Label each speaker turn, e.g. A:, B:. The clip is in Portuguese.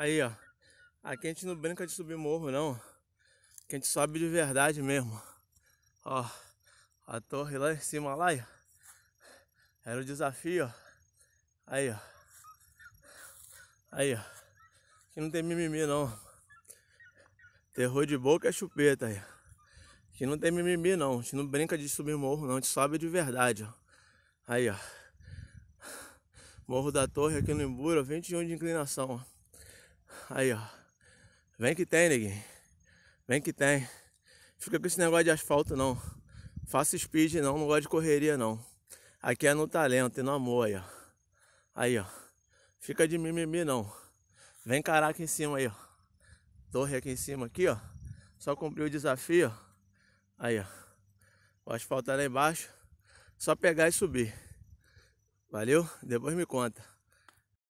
A: Aí, ó. Aqui a gente não brinca de subir morro, não. Aqui a gente sobe de verdade mesmo. Ó, a torre lá em cima, lá, ó. Era o desafio, ó. Aí, ó. Aí, ó. Aqui não tem mimimi, não. Terror de boca é chupeta aí. Aqui não tem mimimi, não. A gente não brinca de subir morro, não. A gente sobe de verdade, ó. Aí, ó. Morro da Torre aqui no Embura, 21 de inclinação, ó. Aí, ó. Vem que tem, neguinho. Vem que tem. Fica com esse negócio de asfalto, não. Faça speed, não. Não gosto de correria, não. Aqui é no talento e no amor, aí, ó. Aí, ó. Fica de mimimi, não. Vem caraca aqui em cima, aí, ó. Torre aqui em cima, aqui, ó. Só cumprir o desafio, ó. Aí, ó. O asfalto é lá embaixo. Só pegar e subir. Valeu? Depois me conta.